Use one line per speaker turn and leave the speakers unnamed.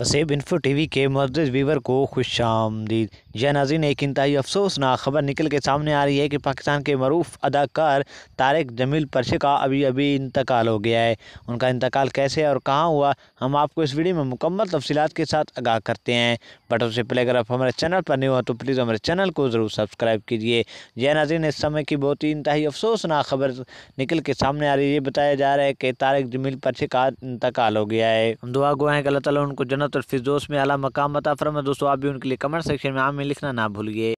वसीब info T V के मर्ज Weaver को खुश आमदीद जय नाजीन एक इंतहाई अफसोसनाक खबर निकल के सामने आ रही है कि पाकिस्तान के मरूफ अदाकार तारक जमील परशे का अभी अभी इंतकाल हो गया है उनका इंतकाल कैसे और कहाँ हुआ हम आपको इस वीडियो में मुकम्मल तफसीत के साथ आगाह करते हैं बटन से प्ले अगर आप हमारे चैनल पर नहीं हो तो प्लीज़ हमारे चैनल को ज़रूर सब्सक्राइब कीजिए जय नाजीन इस समय की बहुत ही इंतहाई अफसोसनाक खबर निकल के सामने आ रही है ये बताया जा रहा है कि तारक जमील पर इंतकाल हो गया है हम दुआ गुआ हैं कि अल्लाह ताला उनको जन्नत और फिजोस में अला मकाम अता फरमा दोस्तों आप भी उनके लिए कमेंट सेक्शन में आम में लिखना ना भूलिए